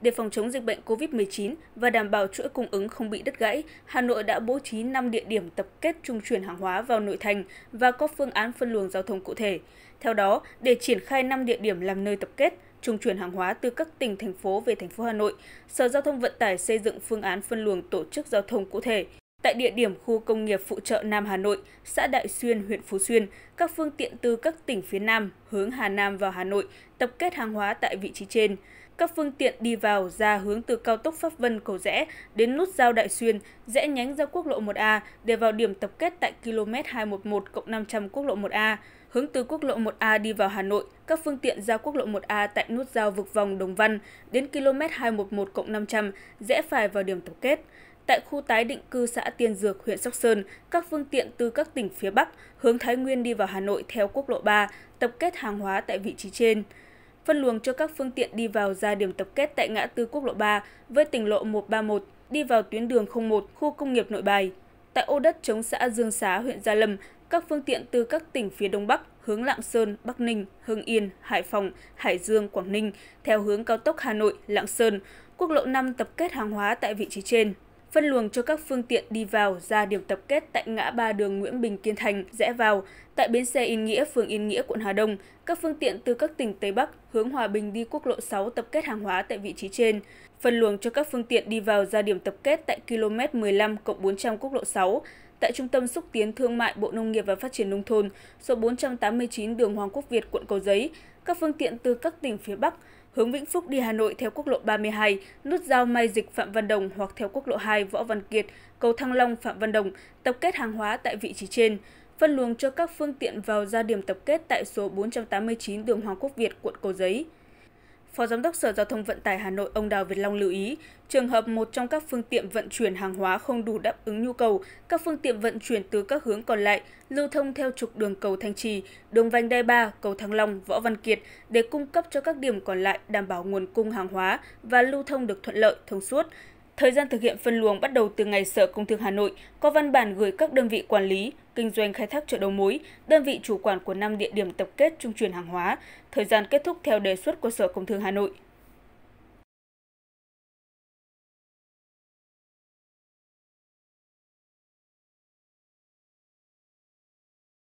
Để phòng chống dịch bệnh COVID-19 và đảm bảo chuỗi cung ứng không bị đứt gãy, Hà Nội đã bố trí 5 địa điểm tập kết trung chuyển hàng hóa vào nội thành và có phương án phân luồng giao thông cụ thể. Theo đó, để triển khai 5 địa điểm làm nơi tập kết, trung chuyển hàng hóa từ các tỉnh thành phố về thành phố Hà Nội, Sở Giao thông Vận tải xây dựng phương án phân luồng tổ chức giao thông cụ thể. Tại địa điểm khu công nghiệp phụ trợ Nam Hà Nội, xã Đại Xuyên, huyện Phú Xuyên, các phương tiện từ các tỉnh phía Nam hướng Hà Nam vào Hà Nội tập kết hàng hóa tại vị trí trên các phương tiện đi vào ra hướng từ cao tốc Pháp Vân Cầu Rẽ đến nút giao Đại Xuyên, rẽ nhánh ra quốc lộ 1A để vào điểm tập kết tại km 211 cộng 500 quốc lộ 1A. Hướng từ quốc lộ 1A đi vào Hà Nội, các phương tiện ra quốc lộ 1A tại nút giao vực vòng Đồng Văn đến km 211 cộng 500 rẽ phải vào điểm tập kết. Tại khu tái định cư xã Tiên Dược, huyện Sóc Sơn, các phương tiện từ các tỉnh phía Bắc hướng Thái Nguyên đi vào Hà Nội theo quốc lộ 3, tập kết hàng hóa tại vị trí trên phân luồng cho các phương tiện đi vào ra điểm tập kết tại ngã tư quốc lộ 3 với tỉnh lộ 131 đi vào tuyến đường 01 khu công nghiệp Nội Bài. Tại ô đất chống xã Dương Xá, huyện Gia Lâm, các phương tiện từ các tỉnh phía Đông Bắc hướng Lạng Sơn, Bắc Ninh, Hưng Yên, Hải Phòng, Hải Dương, Quảng Ninh theo hướng cao tốc Hà Nội, Lạng Sơn. Quốc lộ 5 tập kết hàng hóa tại vị trí trên phân luồng cho các phương tiện đi vào ra điểm tập kết tại ngã ba đường Nguyễn Bình Kiên Thành rẽ vào, tại bến xe Yên Nghĩa, phường Yên Nghĩa, quận Hà Đông. Các phương tiện từ các tỉnh Tây Bắc hướng Hòa Bình đi quốc lộ 6 tập kết hàng hóa tại vị trí trên. Phân luồng cho các phương tiện đi vào ra điểm tập kết tại km 15 400 quốc lộ 6, tại Trung tâm Xúc Tiến Thương mại Bộ Nông nghiệp và Phát triển Nông thôn, số 489 đường Hoàng Quốc Việt, quận Cầu Giấy, các phương tiện từ các tỉnh phía Bắc hướng Vĩnh Phúc đi Hà Nội theo quốc lộ 32, nút giao Mai Dịch Phạm Văn Đồng hoặc theo quốc lộ 2 Võ Văn Kiệt, cầu Thăng Long Phạm Văn Đồng, tập kết hàng hóa tại vị trí trên, phân luồng cho các phương tiện vào ra điểm tập kết tại số 489 đường Hoàng Quốc Việt, quận Cầu Giấy. Phó Giám đốc Sở Giao thông Vận tải Hà Nội ông Đào Việt Long lưu ý, trường hợp một trong các phương tiện vận chuyển hàng hóa không đủ đáp ứng nhu cầu, các phương tiện vận chuyển từ các hướng còn lại lưu thông theo trục đường cầu Thanh Trì, đường vành đai 3, cầu Thăng Long, Võ Văn Kiệt để cung cấp cho các điểm còn lại đảm bảo nguồn cung hàng hóa và lưu thông được thuận lợi, thông suốt. Thời gian thực hiện phân luồng bắt đầu từ ngày Sở Công Thương Hà Nội có văn bản gửi các đơn vị quản lý, kinh doanh khai thác chợ đầu mối, đơn vị chủ quản của 5 địa điểm tập kết trung chuyển hàng hóa. Thời gian kết thúc theo đề xuất của Sở Công Thương Hà Nội.